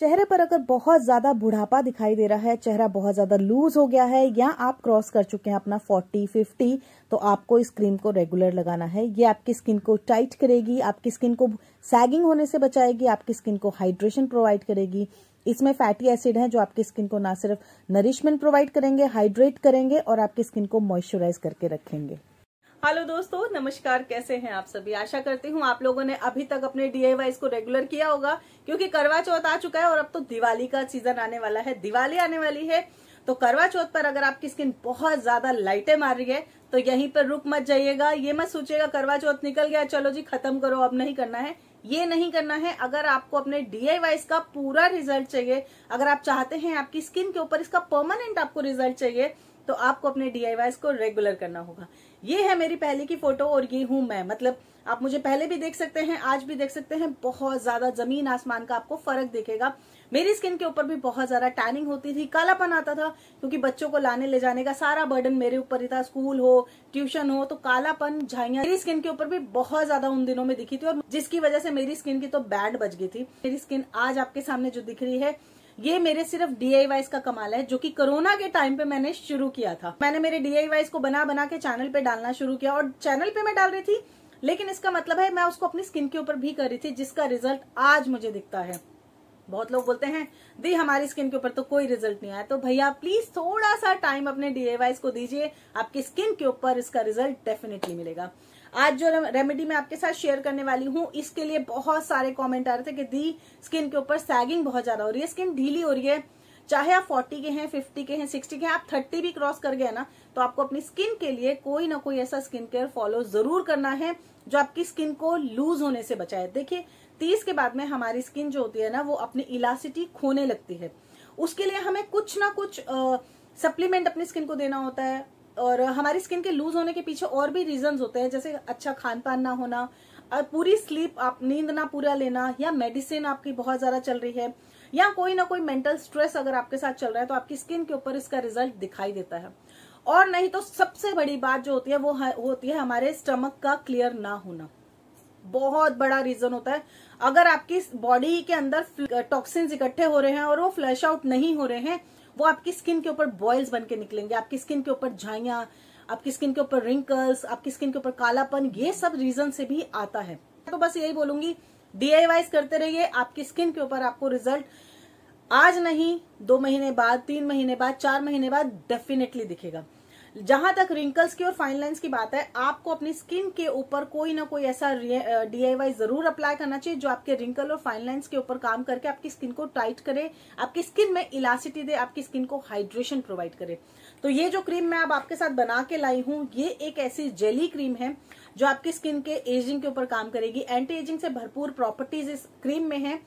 चेहरे पर अगर बहुत ज्यादा बुढ़ापा दिखाई दे रहा है चेहरा बहुत ज्यादा लूज हो गया है या आप क्रॉस कर चुके हैं अपना 40 50 तो आपको इस क्रीम को रेगुलर लगाना है ये आपकी स्किन को टाइट करेगी आपकी स्किन को सैगिंग होने से बचाएगी आपकी स्किन को हाइड्रेशन प्रोवाइड करेगी इसमें फैटी एसिड है जो आपकी स्किन को ना सिर्फ नरिशमेंट प्रोवाइड करेंगे हाइड्रेट करेंगे और आपकी स्किन को मॉइस्चराइज करके रखेंगे हेलो दोस्तों नमस्कार कैसे हैं आप सभी आशा करती हूँ आप लोगों ने अभी तक अपने डीआईवाई को रेगुलर किया होगा क्योंकि करवा चौथ आ चुका है और अब तो दिवाली का सीजन आने वाला है दिवाली आने वाली है तो करवा चौथ पर अगर आपकी स्किन बहुत ज्यादा लाइटें मार रही है तो यहीं पर रुक मत जाइएगा ये मत सोचिएगा करवा चौथ निकल गया चलो जी खत्म करो अब नहीं करना है ये नहीं करना है अगर आपको अपने डीआईवाइज का पूरा रिजल्ट चाहिए अगर आप चाहते हैं आपकी स्किन के ऊपर इसका परमानेंट आपको रिजल्ट चाहिए तो आपको अपने डीआईवाई को रेगुलर करना होगा ये है मेरी पहले की फोटो और ये हूं मैं मतलब आप मुझे पहले भी देख सकते हैं आज भी देख सकते हैं बहुत ज्यादा जमीन आसमान का आपको फर्क दिखेगा मेरी स्किन के ऊपर भी बहुत ज्यादा टैनिंग होती थी कालापन आता था क्योंकि बच्चों को लाने ले जाने का सारा बर्डन मेरे ऊपर ही था स्कूल हो ट्यूशन हो तो कालापन झाइया मेरी स्किन के ऊपर भी बहुत ज्यादा उन दिनों में दिखी थी और जिसकी वजह से मेरी स्किन की तो बैंड बच गई थी मेरी स्किन आज आपके सामने जो दिख रही है ये मेरे सिर्फ डी का कमाल है जो कि कोरोना के टाइम पे मैंने शुरू किया था मैंने मेरे डी को बना बना के चैनल पे डालना शुरू किया और चैनल पे मैं डाल रही थी लेकिन इसका मतलब है मैं उसको अपनी स्किन के ऊपर भी कर रही थी जिसका रिजल्ट आज मुझे दिखता है बहुत लोग बोलते हैं दी हमारी स्किन के ऊपर तो कोई रिजल्ट नहीं आया तो भैया प्लीज थोड़ा सा टाइम अपने डी को दीजिए आपकी स्किन के ऊपर इसका रिजल्ट डेफिनेटली मिलेगा आज जो रेमेडी मैं आपके साथ शेयर करने वाली हूँ इसके लिए बहुत सारे कॉमेंट आ रहे थे कि दी स्किन के ऊपर सैगिंग बहुत ज्यादा हो रही है स्किन ढीली हो रही है चाहे आप 40 के हैं 50 के हैं 60 के हैं आप 30 भी क्रॉस कर गए ना तो आपको अपनी स्किन के लिए कोई ना कोई ऐसा स्किन केयर फॉलो जरूर करना है जो आपकी स्किन को लूज होने से बचाए देखिए 30 के बाद में हमारी स्किन जो होती है ना वो अपनी इलासिटी खोने लगती है उसके लिए हमें कुछ ना कुछ सप्लीमेंट अपनी स्किन को देना होता है और हमारी स्किन के लूज होने के पीछे और भी रीजन होते हैं जैसे अच्छा खान पान ना होना और पूरी स्लीप आप नींद ना पूरा लेना या मेडिसिन आपकी बहुत ज्यादा चल रही है या कोई ना कोई मेंटल स्ट्रेस अगर आपके साथ चल रहा है तो आपकी स्किन के ऊपर इसका रिजल्ट दिखाई देता है और नहीं तो सबसे बड़ी बात जो होती है वो होती है हमारे स्टमक का क्लियर ना होना बहुत बड़ा रीजन होता है अगर आपकी बॉडी के अंदर टॉक्सिन्स इकट्ठे हो रहे हैं और वो फ्लैश आउट नहीं हो रहे हैं वो आपकी स्किन के ऊपर बॉयल्स बन के निकलेंगे आपकी स्किन के ऊपर झाइया आपकी स्किन के ऊपर रिंकल्स आपकी स्किन के ऊपर कालापन ये सब रीजन से भी आता है तो बस यही बोलूंगी डीआईवाइज करते रहिए आपकी स्किन के ऊपर आपको रिजल्ट आज नहीं दो महीने बाद तीन महीने बाद चार महीने बाद डेफिनेटली दिखेगा जहां तक रिंकल्स की और फाइन लाइंस की बात है आपको अपनी स्किन के ऊपर कोई ना कोई ऐसा डीआईवाई जरूर अप्लाई करना चाहिए जो आपके रिंकल और फाइन लाइंस के ऊपर काम करके आपकी स्किन को टाइट करे आपकी स्किन में इलासिटी दे आपकी स्किन को हाइड्रेशन प्रोवाइड करे तो ये जो क्रीम मैं अब आपके साथ बना के लाई हूं ये एक ऐसी जेली क्रीम है जो आपकी स्किन के एजिंग के ऊपर काम करेगी एंटी एजिंग से भरपूर प्रॉपर्टीज इस क्रीम में है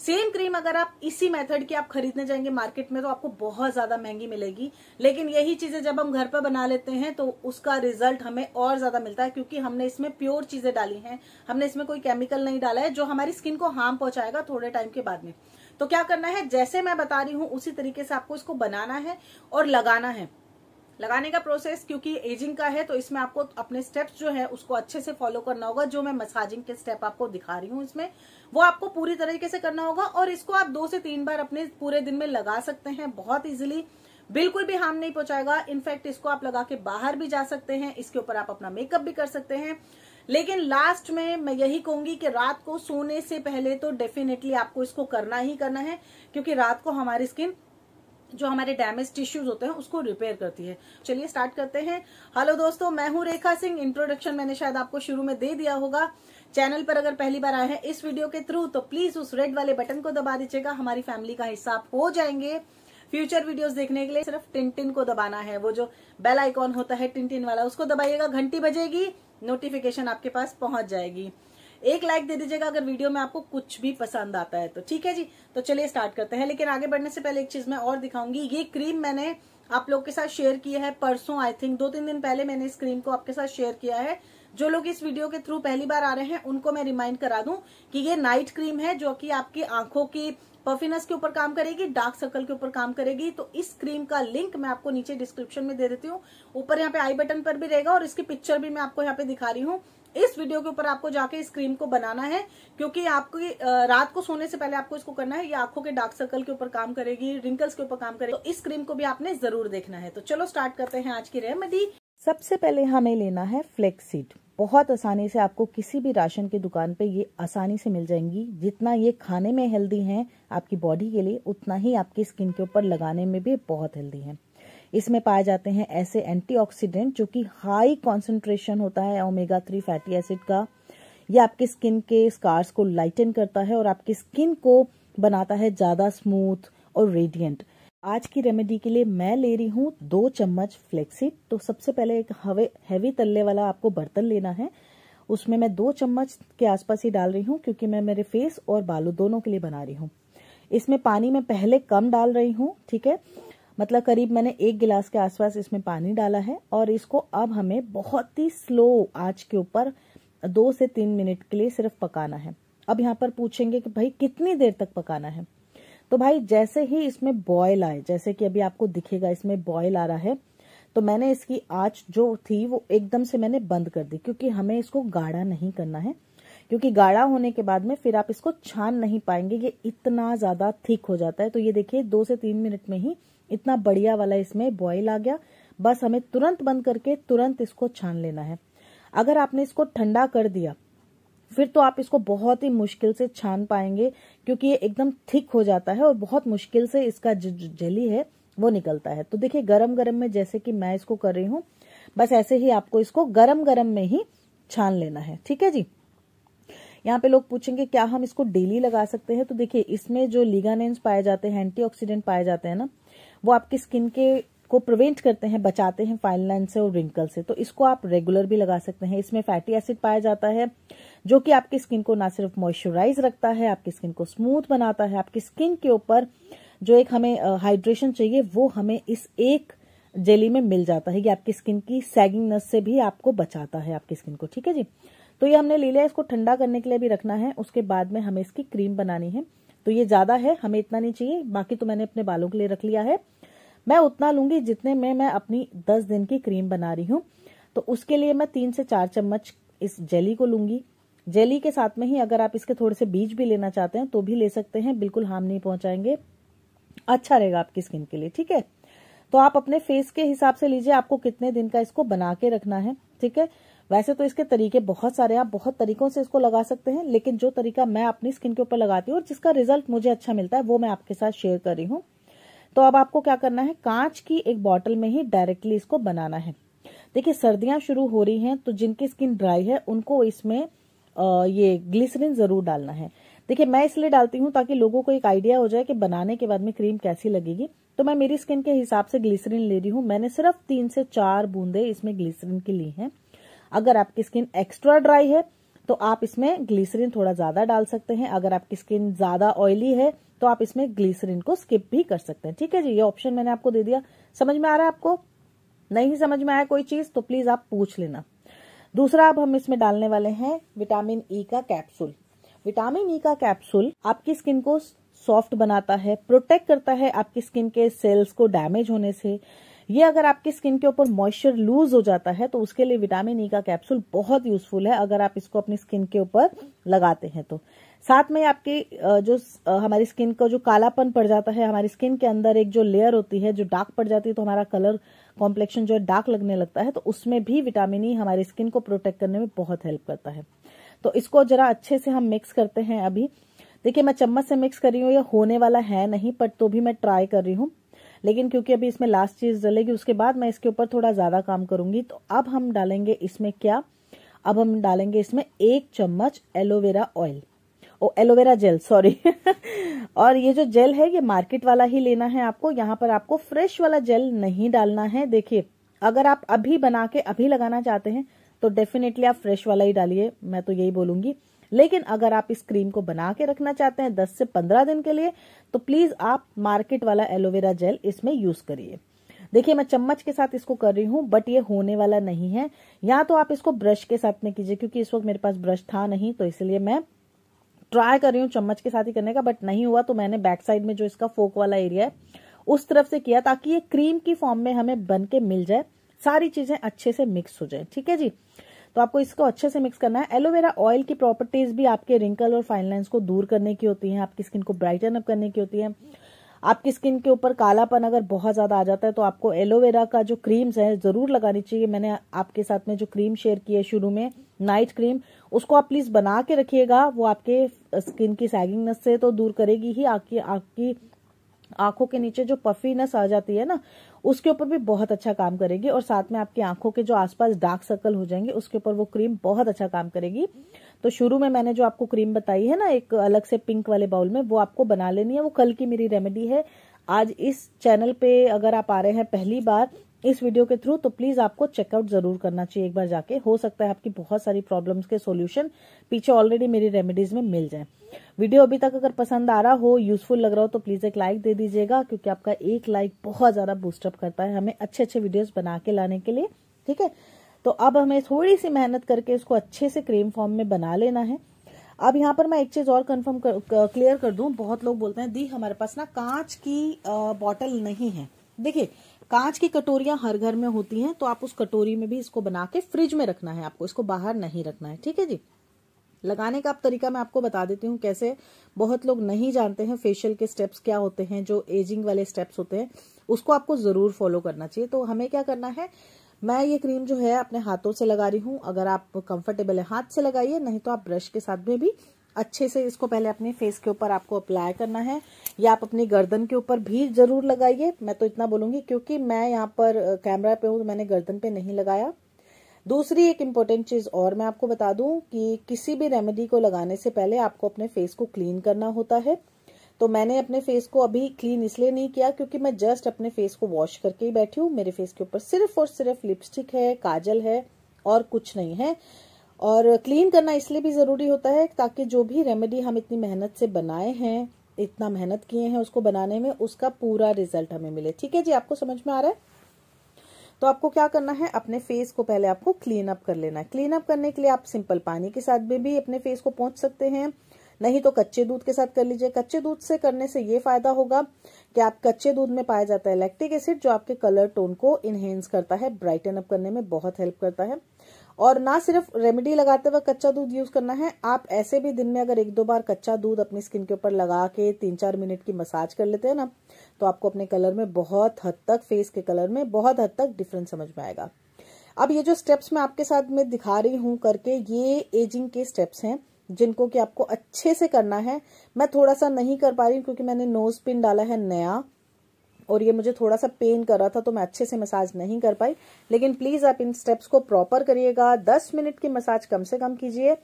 सेम क्रीम अगर आप इसी मेथड की आप खरीदने जाएंगे मार्केट में तो आपको बहुत ज्यादा महंगी मिलेगी लेकिन यही चीजें जब हम घर पर बना लेते हैं तो उसका रिजल्ट हमें और ज्यादा मिलता है क्योंकि हमने इसमें प्योर चीजें डाली हैं हमने इसमें कोई केमिकल नहीं डाला है जो हमारी स्किन को हार्म पहुंचाएगा थोड़े टाइम के बाद में तो क्या करना है जैसे मैं बता रही हूं उसी तरीके से आपको इसको बनाना है और लगाना है लगाने का प्रोसेस क्योंकि एजिंग का है तो इसमें आपको अपने स्टेप्स जो है उसको अच्छे से फॉलो करना होगा जो मैं मसाजिंग के स्टेप आपको दिखा रही हूँ इसमें वो आपको पूरी तरीके से करना होगा और इसको आप दो से तीन बार अपने पूरे दिन में लगा सकते हैं बहुत इजिली बिल्कुल भी हार्म नहीं पहुंचाएगा इनफैक्ट इसको आप लगा के बाहर भी जा सकते हैं इसके ऊपर आप अपना मेकअप भी कर सकते हैं लेकिन लास्ट में मैं यही कहूंगी कि रात को सोने से पहले तो डेफिनेटली आपको इसको करना ही करना है क्योंकि रात को हमारी स्किन जो हमारे डैमेज टिश्यूज होते हैं उसको रिपेयर करती है चलिए स्टार्ट करते हैं हेलो दोस्तों मैं हूं रेखा सिंह इंट्रोडक्शन मैंने शायद आपको शुरू में दे दिया होगा चैनल पर अगर पहली बार आए हैं इस वीडियो के थ्रू तो प्लीज उस रेड वाले बटन को दबा दीजिएगा हमारी फैमिली का हिस्सा हो जाएंगे फ्यूचर वीडियोस देखने के लिए सिर्फ टिनटिन को दबाना है वो जो बेल आइकॉन होता है टिनटिन वाला उसको दबाइएगा घंटी बजेगी नोटिफिकेशन आपके पास पहुंच जाएगी एक लाइक दे दीजिएगा अगर वीडियो में आपको कुछ भी पसंद आता है तो ठीक है जी तो चलिए स्टार्ट करते हैं लेकिन आगे बढ़ने से पहले एक चीज मैं और दिखाऊंगी ये क्रीम मैंने आप लोग के साथ शेयर किया है परसों आई थिंक दो तीन दिन पहले मैंने इस क्रीम को आपके साथ शेयर किया है जो लोग इस वीडियो के थ्रू पहली बार आ रहे हैं उनको मैं रिमाइंड करा दूं कि ये नाइट क्रीम है जो कि आपकी आंखों की पफिनेस के ऊपर काम करेगी डार्क सर्कल के ऊपर काम करेगी तो इस क्रीम का लिंक मैं आपको नीचे डिस्क्रिप्शन में दे देती हूँ ऊपर यहाँ पे आई बटन पर भी रहेगा और इसकी पिक्चर भी मैं आपको यहाँ पे दिखा रही हूँ इस वीडियो के ऊपर आपको जाके इस क्रीम को बनाना है क्योंकि आपकी रात को सोने से पहले आपको इसको करना है ये आंखों के डार्क सर्कल के ऊपर काम करेगी रिंकल्स के ऊपर काम करेगी तो इस क्रीम को भी आपने जरूर देखना है तो चलो स्टार्ट करते हैं आज की रेमेडी सबसे पहले हमें लेना है फ्लेक्सीड बहुत आसानी से आपको किसी भी राशन की दुकान पे ये आसानी से मिल जाएंगी जितना ये खाने में हेल्दी हैं आपकी बॉडी के लिए उतना ही आपकी स्किन के ऊपर लगाने में भी बहुत हेल्दी हैं इसमें पाए जाते हैं ऐसे एंटीऑक्सीडेंट जो कि हाई कॉन्सेंट्रेशन होता है ओमेगा थ्री फैटी एसिड का यह आपकी स्किन के स्कार्स को लाइटन करता है और आपकी स्किन को बनाता है ज्यादा स्मूथ और रेडियंट आज की रेमेडी के लिए मैं ले रही हूँ दो चम्मच फ्लेक्सीड तो सबसे पहले एक हवे हैवी तल्ले वाला आपको बर्तन लेना है उसमें मैं दो चम्मच के आसपास ही डाल रही हूँ क्योंकि मैं मेरे फेस और बालों दोनों के लिए बना रही हूँ इसमें पानी मैं पहले कम डाल रही हूँ ठीक है मतलब करीब मैंने एक गिलास के आसपास इसमें पानी डाला है और इसको अब हमें बहुत ही स्लो आंच के ऊपर दो से तीन मिनट के लिए सिर्फ पकाना है अब यहाँ पर पूछेंगे कि भाई कितनी देर तक पकाना है तो भाई जैसे ही इसमें बॉयल आए जैसे कि अभी आपको दिखेगा इसमें बॉयल आ रहा है तो मैंने इसकी आंच जो थी वो एकदम से मैंने बंद कर दी क्योंकि हमें इसको गाढ़ा नहीं करना है क्योंकि गाढ़ा होने के बाद में फिर आप इसको छान नहीं पाएंगे ये इतना ज्यादा थिक हो जाता है तो ये देखिए दो से तीन मिनट में ही इतना बढ़िया वाला इसमें बॉयल आ गया बस हमें तुरंत बंद करके तुरंत इसको छान लेना है अगर आपने इसको ठंडा कर दिया फिर तो आप इसको बहुत ही मुश्किल से छान पाएंगे क्योंकि ये एकदम थिक हो जाता है और बहुत मुश्किल से इसका जली है वो निकलता है तो देखिए गरम गरम में जैसे कि मैं इसको कर रही हूँ बस ऐसे ही आपको इसको गरम गरम में ही छान लेना है ठीक है जी यहाँ पे लोग पूछेंगे क्या हम इसको डेली लगा सकते हैं तो देखिए इसमें जो लीगानेंस पाए जाते हैं एंटीऑक्सीडेंट पाए जाते हैं ना वो आपकी स्किन के को प्रिवेंट करते हैं बचाते हैं फाइन लाइन से और रिंकल से तो इसको आप रेगुलर भी लगा सकते हैं इसमें फैटी एसिड पाया जाता है जो कि आपकी स्किन को ना सिर्फ मॉइस्चराइज रखता है आपकी स्किन को स्मूथ बनाता है आपकी स्किन के ऊपर जो एक हमें हाइड्रेशन चाहिए वो हमें इस एक जेली में मिल जाता है ये आपकी स्किन की सैगिंगनेस से भी आपको बचाता है आपकी स्किन को ठीक है जी तो ये हमने ले लिया इसको ठंडा करने के लिए भी रखना है उसके बाद में हमें इसकी क्रीम बनानी है तो ये ज्यादा है हमें इतना नहीं चाहिए बाकी तो मैंने अपने बालों के लिए रख लिया है मैं उतना लूंगी जितने में मैं अपनी दस दिन की क्रीम बना रही हूँ तो उसके लिए मैं तीन से चार चम्मच इस जेली को लूंगी जेली के साथ में ही अगर आप इसके थोड़े से बीज भी लेना चाहते हैं तो भी ले सकते हैं बिल्कुल हार्म नहीं पहुंचाएंगे अच्छा रहेगा आपकी स्किन के लिए ठीक है तो आप अपने फेस के हिसाब से लीजिए आपको कितने दिन का इसको बना के रखना है ठीक है वैसे तो इसके तरीके बहुत सारे आप बहुत तरीकों से इसको लगा सकते हैं लेकिन जो तरीका मैं अपनी स्किन के ऊपर लगाती हूँ और जिसका रिजल्ट मुझे अच्छा मिलता है वो मैं आपके साथ शेयर कर रही हूँ तो अब आपको क्या करना है कांच की एक बॉटल में ही डायरेक्टली इसको बनाना है देखिए सर्दियां शुरू हो रही हैं तो जिनकी स्किन ड्राई है उनको इसमें ये ग्लिसरिन जरूर डालना है देखिए मैं इसलिए डालती हूँ ताकि लोगों को एक आइडिया हो जाए कि बनाने के बाद में क्रीम कैसी लगेगी तो मैं मेरी स्किन के हिसाब से ग्लिसरिन ले रही हूँ मैंने सिर्फ तीन से चार बूंदे इसमें ग्लिसरिन की ली है अगर आपकी स्किन एक्स्ट्रा ड्राई है तो आप इसमें ग्लिसरीन थोड़ा ज्यादा डाल सकते हैं अगर आपकी स्किन ज्यादा ऑयली है तो आप इसमें ग्लिसरीन को स्किप भी कर सकते हैं ठीक है जी ये ऑप्शन मैंने आपको दे दिया समझ में आ रहा है आपको नहीं समझ में आया कोई चीज तो प्लीज आप पूछ लेना दूसरा अब हम इसमें डालने वाले हैं विटामिन ई e का कैप्सूल विटामिन ई e का कैप्सूल आपकी स्किन को सॉफ्ट बनाता है प्रोटेक्ट करता है आपकी स्किन के सेल्स को डैमेज होने से ये अगर आपकी स्किन के ऊपर मॉइस्चर लूज हो जाता है तो उसके लिए विटामिन ई e का कैप्सूल बहुत यूजफुल है अगर आप इसको अपनी स्किन के ऊपर लगाते हैं तो साथ में आपके जो हमारी स्किन का जो कालापन पड़ जाता है हमारी स्किन के अंदर एक जो लेयर होती है जो डार्क पड़ जाती है तो हमारा कलर कॉम्प्लेक्शन जो है डार्क लगने लगता है तो उसमें भी विटामिन ई e हमारी स्किन को प्रोटेक्ट करने में बहुत हेल्प करता है तो इसको जरा अच्छे से हम मिक्स करते हैं अभी देखिए मैं चम्मच से मिक्स कर रही हूँ ये होने वाला है नहीं बट तो भी मैं ट्राई कर रही हूँ लेकिन क्योंकि अभी इसमें लास्ट चीज जलेगी उसके बाद मैं इसके ऊपर थोड़ा ज्यादा काम करूंगी तो अब हम डालेंगे इसमें क्या अब हम डालेंगे इसमें एक चम्मच aloe vera oil oh aloe vera gel sorry और ये जो जेल है ये मार्केट वाला ही लेना है आपको यहाँ पर आपको फ्रेश वाला जेल नहीं डालना है देखिए अगर आप अभी बना के अभी लगाना चाहते हैं तो डेफिनेटली आप फ्रेश वाला ही डालिए मैं तो यही बोलूंगी लेकिन अगर आप इस क्रीम को बना के रखना चाहते हैं 10 से 15 दिन के लिए तो प्लीज आप मार्केट वाला एलोवेरा जेल इसमें यूज करिए देखिए मैं चम्मच के साथ इसको कर रही हूँ बट ये होने वाला नहीं है या तो आप इसको ब्रश के साथ में कीजिए क्योंकि इस वक्त मेरे पास ब्रश था नहीं तो इसलिए मैं ट्राई कर रही हूँ चम्मच के साथ ही करने का बट नहीं हुआ तो मैंने बैक साइड में जो इसका फोक वाला एरिया है उस तरफ से किया ताकि ये क्रीम की फॉर्म में हमें बन के मिल जाए सारी चीजें अच्छे से मिक्स हो जाए ठीक है जी तो आपको इसको अच्छे से मिक्स करना है एलोवेरा ऑयल की प्रॉपर्टीज भी आपके रिंकल और फाइन लाइन्स को दूर करने की होती हैं आपकी स्किन को ब्राइटन अप करने की होती है आपकी स्किन के ऊपर कालापन अगर बहुत ज़्यादा आ जाता है तो आपको एलोवेरा का जो क्रीम्स है ज़रूर लगानी चाहिए मैंने आपके साथ में जो क्रीम शेयर की है शुरू में नाइट क्रीम उसको आप प्लीज़ बना के रखिएगा वो आपके स्किन की सैगिंगनेस से तो दूर करेगी ही आपकी आपकी आंखों के नीचे जो पफीनेस आ जाती है ना उसके ऊपर भी बहुत अच्छा काम करेगी और साथ में आपकी आंखों के जो आसपास डार्क सर्कल हो जाएंगे उसके ऊपर वो क्रीम बहुत अच्छा काम करेगी तो शुरू में मैंने जो आपको क्रीम बताई है ना एक अलग से पिंक वाले बाउल में वो आपको बना लेनी है वो कल की मेरी रेमेडी है आज इस चैनल पे अगर आप आ रहे हैं पहली बार इस वीडियो के थ्रू तो प्लीज आपको चेकआउट जरूर करना चाहिए एक बार जाके हो सकता है आपकी बहुत सारी प्रॉब्लम्स के सॉल्यूशन पीछे ऑलरेडी मेरी रेमेडीज में मिल जाए वीडियो अभी तक अगर पसंद आ रहा हो यूजफुल लग रहा हो तो प्लीज एक लाइक दे दीजिएगा क्योंकि आपका एक लाइक बहुत ज्यादा बूस्टअप करता है हमें अच्छे अच्छे वीडियोज बना के लाने के लिए ठीक है तो अब हमें थोड़ी सी मेहनत करके इसको अच्छे से क्रीम फॉर्म में बना लेना है अब यहाँ पर मैं एक चीज और कंफर्म क्लियर कर दूं बहुत लोग बोलते हैं दी हमारे पास ना कांच की बॉटल नहीं है देखिए कांच की कटोरियां हर घर में होती हैं तो आप उस कटोरी में भी इसको बना के फ्रिज में रखना है आपको इसको बाहर नहीं रखना है ठीक है जी लगाने का आप तरीका मैं आपको बता देती हूँ कैसे बहुत लोग नहीं जानते हैं फेशियल के स्टेप्स क्या होते हैं जो एजिंग वाले स्टेप्स होते हैं उसको आपको ज़रूर फॉलो करना चाहिए तो हमें क्या करना है मैं ये क्रीम जो है अपने हाथों से लगा रही हूँ अगर आप कंफर्टेबल है हाथ से लगाइए नहीं तो आप ब्रश के साथ में भी अच्छे से इसको पहले अपने फेस के ऊपर आपको अप्लाई करना है या आप अपनी गर्दन के ऊपर भी जरूर लगाइए मैं तो इतना बोलूंगी क्योंकि मैं यहाँ पर कैमरा पे हूं तो मैंने गर्दन पे नहीं लगाया दूसरी एक इम्पोर्टेंट चीज़ और मैं आपको बता दूं कि किसी भी रेमेडी को लगाने से पहले आपको अपने फेस को क्लीन करना होता है तो मैंने अपने फेस को अभी क्लीन इसलिए नहीं किया क्योंकि मैं जस्ट अपने फेस को वॉश करके ही बैठी हूँ मेरे फेस के ऊपर सिर्फ और सिर्फ लिपस्टिक है काजल है और कुछ नहीं है और क्लीन करना इसलिए भी ज़रूरी होता है ताकि जो भी रेमेडी हम इतनी मेहनत से बनाए हैं इतना मेहनत किए हैं उसको बनाने में उसका पूरा रिजल्ट हमें मिले ठीक है जी आपको समझ में आ रहा है तो आपको क्या करना है अपने फेस को पहले आपको क्लीन अप कर लेना है क्लीन अप करने के लिए आप सिंपल पानी के साथ भी, भी अपने फेस को पहुंच सकते हैं नहीं तो कच्चे दूध के साथ कर लीजिए कच्चे दूध से करने से ये फायदा होगा कि आप कच्चे दूध में पाया जाता है लैक्टिक एसिड जो आपके कलर टोन को इनहेंस करता है ब्राइटन अप करने में बहुत हेल्प करता है और ना सिर्फ रेमेडी लगाते वक्त कच्चा दूध यूज करना है आप ऐसे भी दिन में अगर एक दो बार कच्चा दूध अपनी स्किन के ऊपर लगा के तीन चार मिनट की मसाज कर लेते हैं ना तो आपको अपने कलर में बहुत हद तक फेस के कलर में बहुत हद तक डिफरेंस समझ में आएगा अब ये जो स्टेप्स मैं आपके साथ में दिखा रही हूं करके ये एजिंग के स्टेप्स हैं जिनको कि आपको अच्छे से करना है मैं थोड़ा सा नहीं कर पा रही क्योंकि मैंने नोज पिन डाला है नया और ये मुझे थोड़ा सा पेन कर रहा था तो मैं अच्छे से मसाज नहीं कर पाई लेकिन प्लीज आप इन स्टेप्स को प्रॉपर करिएगा दस मिनट की मसाज कम से कम कीजिए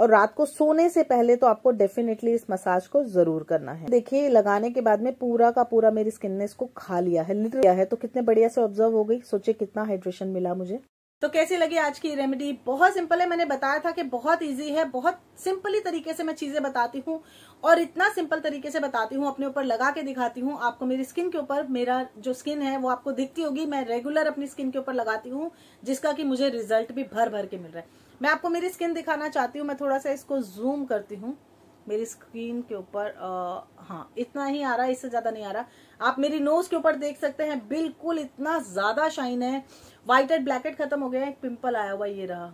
और रात को सोने से पहले तो आपको डेफिनेटली इस मसाज को जरूर करना है देखिए लगाने के बाद में पूरा का पूरा मेरी स्किन ने इसको खा लिया है लिट लिया है तो कितने बढ़िया से ऑब्जर्व हो गई सोचिए कितना हाइड्रेशन मिला मुझे तो कैसे लगी आज की रेमेडी बहुत सिंपल है मैंने बताया था कि बहुत इजी है बहुत सिंपली तरीके से मैं चीजें बताती हूँ और इतना सिंपल तरीके से बताती हूँ अपने ऊपर लगा के दिखाती हूँ आपको मेरी स्किन के ऊपर मेरा जो स्किन है वो आपको दिखती होगी मैं रेगुलर अपनी स्किन के ऊपर लगाती हूँ जिसका की मुझे रिजल्ट भी भर भर के मिल रहा है मैं आपको मेरी स्किन दिखाना चाहती हूँ मैं थोड़ा सा इसको जूम करती हूँ मेरी स्क्रीन के ऊपर हाँ इतना ही आ रहा है इससे ज़्यादा नहीं आ रहा आप मेरी नोज के ऊपर देख सकते हैं बिल्कुल इतना ज़्यादा शाइन है व्हाइट एड ब्लैकेट खत्म हो गया है पिंपल आया हुआ ये रहा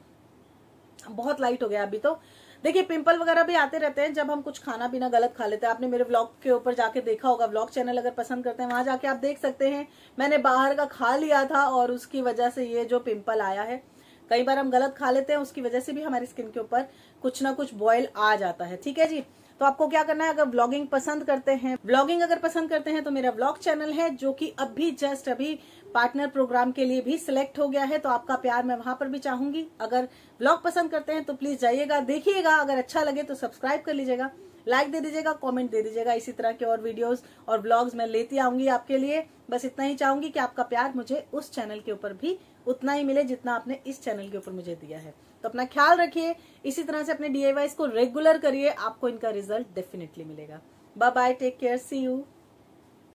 बहुत लाइट हो गया अभी तो देखिए पिंपल वगैरह भी आते रहते हैं जब हम कुछ खाना पीना गलत खा लेते हैं आपने मेरे व्लॉग के ऊपर जाके देखा होगा व्लॉग चैनल अगर पसंद करते हैं वहां जाके आप देख सकते हैं मैंने बाहर का खा लिया था और उसकी वजह से ये जो पिंपल आया है कई बार हम गलत खा लेते हैं उसकी वजह से भी हमारी स्किन के ऊपर कुछ ना कुछ बॉयल आ जाता है ठीक है जी तो आपको क्या करना है अगर ब्लॉगिंग पसंद करते हैं ब्लॉगिंग अगर पसंद करते हैं तो मेरा ब्लॉग चैनल है जो कि अभी जस्ट अभी पार्टनर प्रोग्राम के लिए भी सिलेक्ट हो गया है तो आपका प्यार मैं वहां पर भी चाहूंगी अगर ब्लॉग पसंद करते हैं तो प्लीज जाइएगा देखिएगा अगर अच्छा लगे तो सब्सक्राइब कर लीजिएगा लाइक दे दीजिएगा कमेंट दे दीजिएगा इसी तरह के और वीडियोस और ब्लॉग्स मैं लेती आऊंगी आपके लिए बस इतना ही चाहूंगी कि आपका प्यार मुझे उस चैनल के ऊपर भी उतना ही मिले जितना आपने इस चैनल के ऊपर मुझे दिया है तो अपना ख्याल रखिए इसी तरह से अपने डीआईवाई को रेगुलर करिए आपको इनका रिजल्ट डेफिनेटली मिलेगा bye bye take care see you